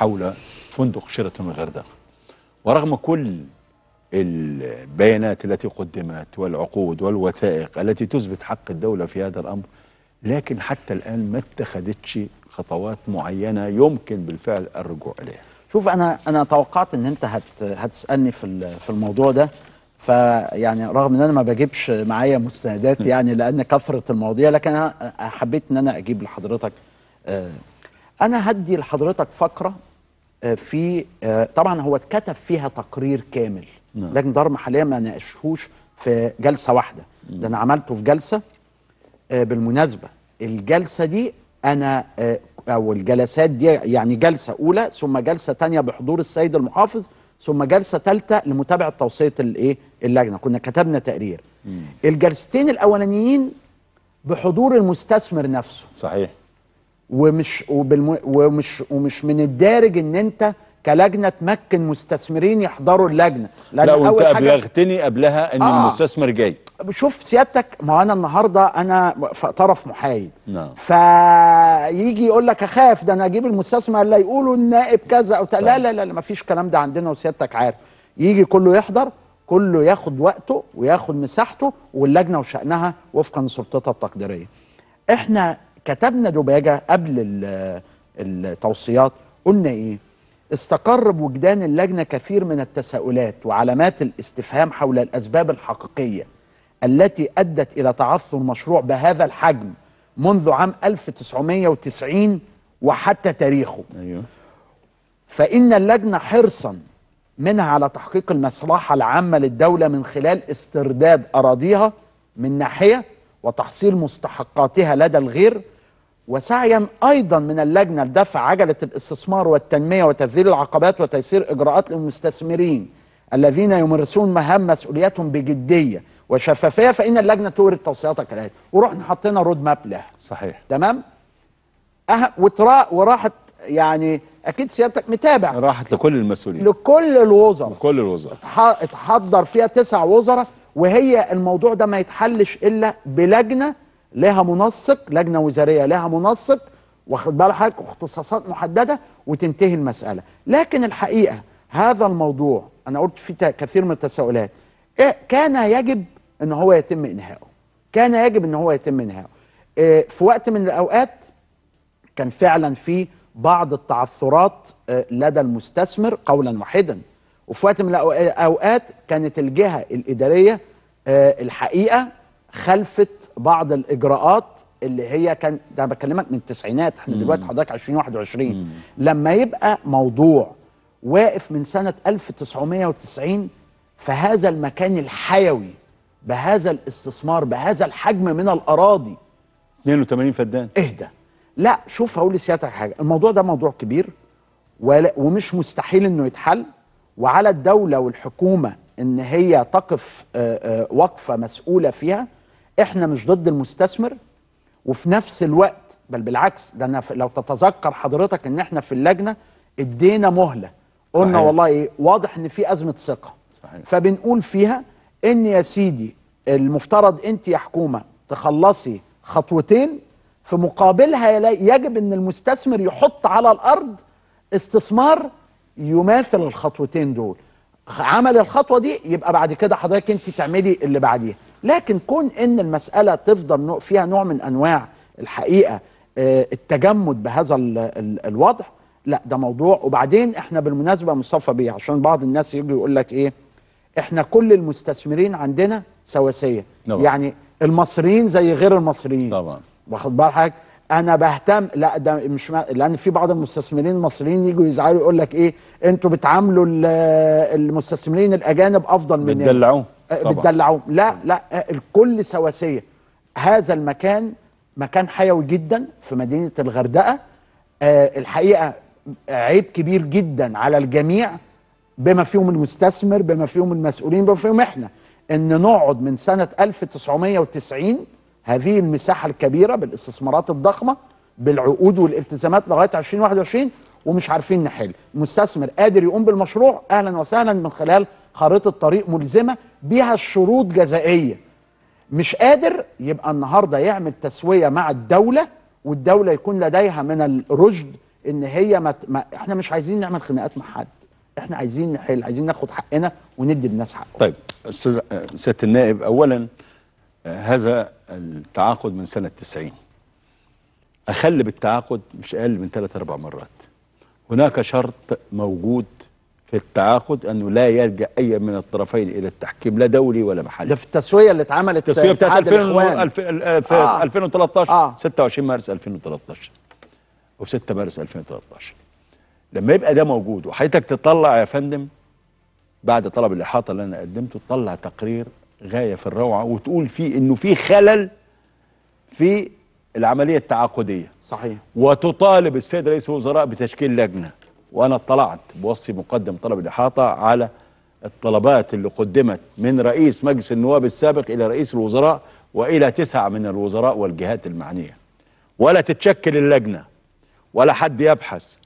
حول فندق شيراتون الغردقة ورغم كل البيانات التي قدمت والعقود والوثائق التي تثبت حق الدولة في هذا الأمر لكن حتى الآن ما اتخذتش خطوات معينة يمكن بالفعل الرجوع إليها شوف أنا أنا توقعت إن أنت هت هتسألني في في الموضوع ده فيعني رغم ان انا ما بجيبش معايا مستندات يعني لان كثره المواضيع لكن انا حبيت ان انا اجيب لحضرتك آه، انا هدي لحضرتك فقره آه، في آه، طبعا هو اتكتب فيها تقرير كامل نعم. لكن دار محليه ما ناقشهوش في جلسه واحده ده انا عملته في جلسه آه، بالمناسبه الجلسه دي انا او الجلسات دي يعني جلسه اولى ثم جلسه ثانيه بحضور السيد المحافظ ثم جلسه ثالثه لمتابعه توصيه الايه اللجنه كنا كتبنا تقرير الجلستين الاولانيين بحضور المستثمر نفسه صحيح ومش وبالم... ومش ومش من الدارج ان انت كلجنه تمكن مستثمرين يحضروا اللجنه لا وانت ابلغتني قبلها ان آه المستثمر جاي شوف سيادتك ما انا النهارده انا طرف محايد نعم فيجي يقول لك اخاف ده انا اجيب المستثمر اللي يقولوا النائب كذا او لا لا لا ما فيش الكلام ده عندنا وسيادتك عارف يجي كله يحضر كله ياخد وقته وياخد مساحته واللجنه وشأنها وفقا لسلطتها التقديريه احنا كتبنا دباجه قبل التوصيات قلنا ايه استقر بوجدان اللجنه كثير من التساؤلات وعلامات الاستفهام حول الاسباب الحقيقيه التي ادت الى تعثر مشروع بهذا الحجم منذ عام 1990 وحتى تاريخه أيوه. فإن اللجنة حرصا منها على تحقيق المصلحة العامة للدولة من خلال استرداد أراضيها من ناحية وتحصيل مستحقاتها لدى الغير وسعيا ايضا من اللجنه لدفع عجله الاستثمار والتنميه وتذليل العقبات وتيسير اجراءات للمستثمرين الذين يمارسون مهام مسؤولياتهم بجديه وشفافيه فان اللجنه تورد توصياتك لها ورحنا حطينا رود ماب لها صحيح تمام أه وراحت يعني اكيد سيادتك متابع راحت لكل المسؤولين لكل الوزراء لكل الوزراء اتحضر فيها تسع وزراء وهي الموضوع ده ما يتحلش الا بلجنه لها منسق لجنه وزاريه لها منسق واخد بال حضرتك واختصاصات محدده وتنتهي المساله لكن الحقيقه هذا الموضوع انا قلت فيه كثير من التساؤلات إيه كان يجب ان هو يتم انهائه كان يجب ان هو يتم انهائه إيه في وقت من الاوقات كان فعلا في بعض التعثرات إيه، لدى المستثمر قولا واحدا وفي وقت من الاوقات كانت الجهه الاداريه آه، الحقيقه خلفت بعض الاجراءات اللي هي كان ده بكلمك من التسعينات احنا دلوقتي حضرتك 2021 لما يبقى موضوع واقف من سنه 1990 فهذا المكان الحيوي بهذا الاستثمار بهذا الحجم من الاراضي 82 فدان اهدى لا شوف هقول لسيادتك حاجه الموضوع ده موضوع كبير ومش مستحيل انه يتحل وعلى الدولة والحكومة ان هي تقف آه، آه، وقفة مسؤولة فيها احنا مش ضد المستثمر وفي نفس الوقت بل بالعكس ده انا لو تتذكر حضرتك ان احنا في اللجنة ادينا مهلة قلنا صحيح. والله ايه واضح ان في ازمة ثقة صحيح. فبنقول فيها ان يا سيدي المفترض انت يا حكومة تخلصي خطوتين في مقابلها يجب ان المستثمر يحط على الارض استثمار يماثل الخطوتين دول عمل الخطوه دي يبقى بعد كده حضرتك انت تعملي اللي بعديها لكن كون ان المساله تفضل فيها نوع من انواع الحقيقه آه، التجمد بهذا الوضع لا ده موضوع وبعدين احنا بالمناسبه مصطفى بيه عشان بعض الناس يجي يقول لك ايه احنا كل المستثمرين عندنا سواسيه نعم. يعني المصريين زي غير المصريين طبعا واخد بال حضرتك انا بهتم لا ده مش ما... لان في بعض المستثمرين المصريين يجوا يزعلوا يقول لك ايه انتوا بتعاملوا المستثمرين الاجانب افضل مننا بتدلعوهم آه، بتدلعوهم لا لا آه، الكل سواسيه هذا المكان مكان حيوي جدا في مدينه الغردقه آه الحقيقه عيب كبير جدا على الجميع بما فيهم المستثمر بما فيهم المسؤولين بما فيهم احنا ان نقعد من سنه 1990 هذه المساحه الكبيره بالاستثمارات الضخمه بالعقود والالتزامات لغايه 2021 ومش عارفين نحل مستثمر قادر يقوم بالمشروع اهلا وسهلا من خلال خريطه طريق ملزمه بها الشروط جزائيه مش قادر يبقى النهارده يعمل تسويه مع الدوله والدوله يكون لديها من الرشد ان هي ما, ما احنا مش عايزين نعمل خناقات مع حد احنا عايزين نحل عايزين ناخد حقنا وندي الناس حقهم طيب استاذ آه، سياده النائب اولا هذا التعاقد من سنة 90 أخل بالتعاقد مش أقل من ثلاث أربع مرات هناك شرط موجود في التعاقد أنه لا يلجأ أي من الطرفين إلى التحكيم لا دولي ولا محلي ده في التسوية اللي اتعملت التسوية بتاعت 2000 آه. في آه. 2013 آه. 26 مارس 2013 وفي 6 مارس 2013 لما يبقى ده موجود وحضرتك تطلع يا فندم بعد طلب الإحاطة اللي أنا قدمته تطلع تقرير غايه في الروعه وتقول فيه انه في خلل في العمليه التعاقديه صحيح وتطالب السيد رئيس الوزراء بتشكيل لجنه وانا اطلعت بوصي مقدم طلب الاحاطه على الطلبات اللي قدمت من رئيس مجلس النواب السابق الى رئيس الوزراء والى تسعه من الوزراء والجهات المعنيه ولا تتشكل اللجنه ولا حد يبحث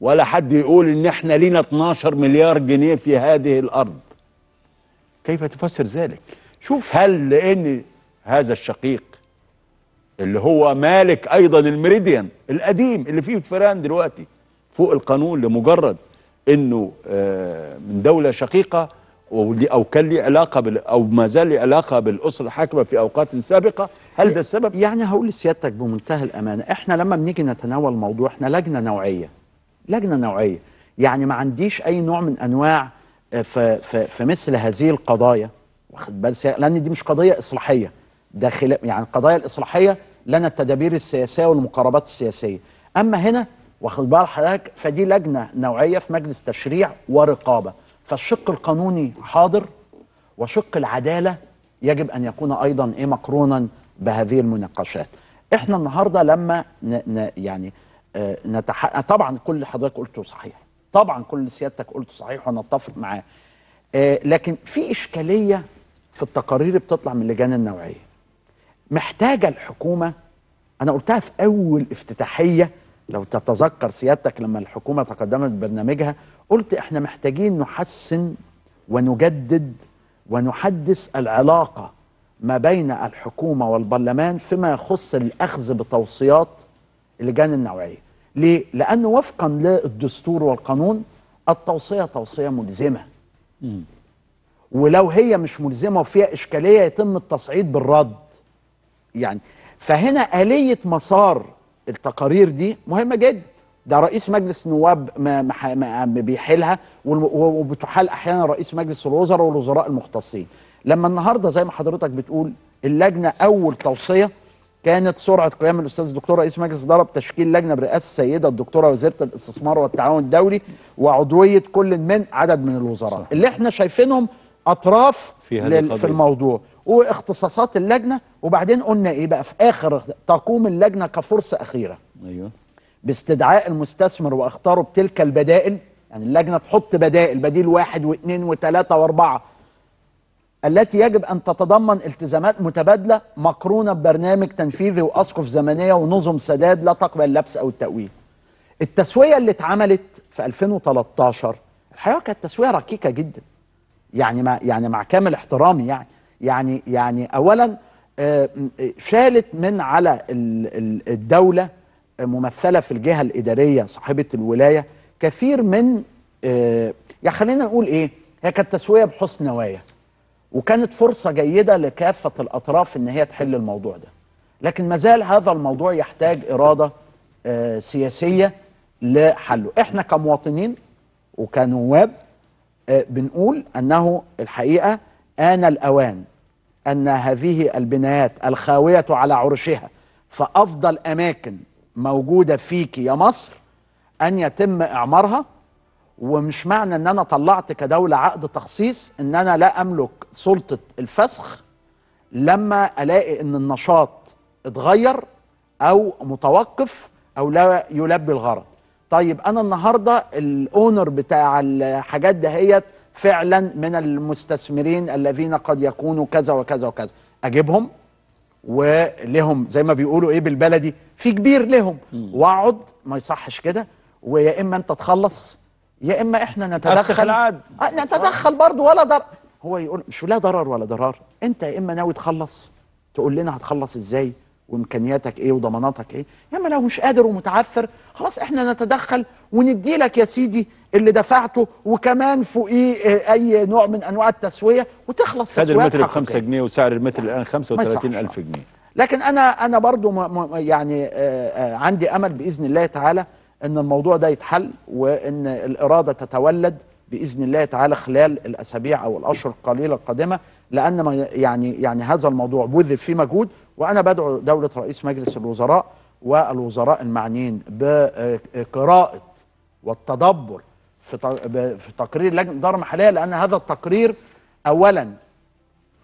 ولا حد يقول ان احنا لينا 12 مليار جنيه في هذه الارض كيف تفسر ذلك شوف هل لان هذا الشقيق اللي هو مالك ايضا الميريديان القديم اللي فيه فران دلوقتي فوق القانون لمجرد انه آه، من دوله شقيقه او كان لي علاقه بال او ما زال لي علاقه بالاسره الحاكمه في اوقات سابقه هل ده السبب يعني هقول لسيادتك بمنتهى الامانه احنا لما بنيجي نتناول موضوع احنا لجنه نوعيه لجنه نوعيه يعني ما عنديش اي نوع من انواع في, آه، في, في مثل هذه القضايا واخد بال لان دي مش قضيه اصلاحيه ده يعني القضايا الاصلاحيه لنا التدابير السياسيه والمقاربات السياسيه اما هنا واخد بال حضرتك فدي لجنه نوعيه في مجلس تشريع ورقابه فالشق القانوني حاضر وشق العداله يجب ان يكون ايضا ايه مقرونا بهذه المناقشات احنا النهارده لما ن... ن... يعني آه نتح... طبعا كل اللي حضرتك قلته صحيح طبعا كل سيادتك قلته صحيح ونتفق معاه آه، لكن في اشكاليه في التقارير بتطلع من لجان النوعيه محتاجه الحكومه انا قلتها في اول افتتاحيه لو تتذكر سيادتك لما الحكومه تقدمت ببرنامجها قلت احنا محتاجين نحسن ونجدد ونحدث العلاقه ما بين الحكومه والبرلمان فيما يخص الاخذ بتوصيات اللجان النوعيه ليه لانه وفقا للدستور والقانون التوصيه توصيه ملزمه ولو هي مش ملزمه وفيها اشكاليه يتم التصعيد بالرد يعني فهنا اليه مسار التقارير دي مهمه جدا ده رئيس مجلس النواب ما ما بيحيلها وبتحال احيانا رئيس مجلس الوزراء والوزراء المختصين لما النهارده زي ما حضرتك بتقول اللجنه اول توصيه كانت سرعه قيام الاستاذ الدكتور رئيس مجلس ضرب تشكيل لجنه برئاسه السيده الدكتوره وزيره الاستثمار والتعاون الدولي وعضويه كل من عدد من الوزراء صح. اللي احنا شايفينهم اطراف في, لل... في الموضوع واختصاصات اللجنه وبعدين قلنا ايه بقى في اخر تقوم اللجنه كفرصه اخيره ايوه باستدعاء المستثمر واختاره بتلك البدائل يعني اللجنه تحط بدائل بديل واحد واثنين وثلاثه واربعه التي يجب ان تتضمن التزامات متبادله مقرونه ببرنامج تنفيذي واسقف زمنيه ونظم سداد لا تقبل اللبس او التاويل. التسويه اللي اتعملت في 2013 الحقيقه كانت تسويه ركيكه جدا. يعني ما يعني مع كامل احترامي يعني يعني يعني اولا آه، آه، شالت من على الدوله ممثله في الجهه الاداريه صاحبه الولايه كثير من يعني خلينا نقول ايه هي كانت تسويه بحسن نوايا وكانت فرصه جيده لكافه الاطراف ان هي تحل الموضوع ده لكن ما زال هذا الموضوع يحتاج اراده سياسيه لحله احنا كمواطنين وكنواب آه، بنقول أنه الحقيقة آن الأوان أن هذه البنايات الخاوية على عرشها فأفضل أماكن موجودة فيك يا مصر أن يتم إعمارها ومش معنى أن أنا طلعت كدولة عقد تخصيص أن أنا لا أملك سلطة الفسخ لما ألاقي أن النشاط اتغير أو متوقف أو لا يلبي الغرض طيب انا النهارده الاونر بتاع الحاجات دهيت فعلا من المستثمرين الذين قد يكونوا كذا وكذا وكذا اجيبهم ولهم زي ما بيقولوا ايه بالبلدي في كبير لهم واقعد ما يصحش كده ويا اما انت تخلص يا اما احنا نتدخل العاد أه، نتدخل برضه ولا ضرر هو يقول مش لا ضرر ولا ضرار انت يا اما ناوي تخلص تقول لنا هتخلص ازاي وامكانياتك ايه وضماناتك ايه يا اما لو مش قادر ومتعثر خلاص احنا نتدخل وندي لك يا سيدي اللي دفعته وكمان فوقيه آه، اي نوع من انواع التسويه وتخلص خد المتر ب 5 جنيه وسعر المتر الان 35000 جنيه لكن انا انا برضو يعني آه، آه، عندي امل باذن الله تعالى ان الموضوع ده يتحل وان الاراده تتولد باذن الله تعالى خلال الاسابيع او الاشهر القليله القادمه لان ما يعني يعني هذا الموضوع بذل فيه مجهود وانا بدعو دوله رئيس مجلس الوزراء والوزراء المعنيين بقراءه والتدبر في في تقرير لجنه الاداره المحليه لان هذا التقرير اولا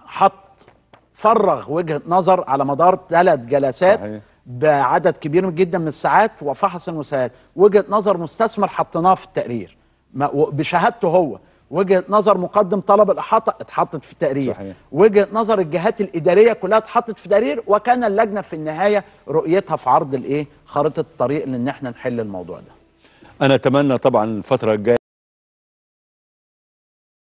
حط فرغ وجهه نظر على مدار ثلاث جلسات صحيح. بعدد كبير جدا من الساعات وفحص المساعدات وجهه نظر مستثمر حطيناها في التقرير بشهادته هو وجهه نظر مقدم طلب الاحاطه اتحطت في تقرير وجهه نظر الجهات الاداريه كلها اتحطت في تقرير وكان اللجنه في النهايه رؤيتها في عرض الايه خريطه الطريق لان احنا نحل الموضوع ده انا اتمنى طبعا الفتره الجايه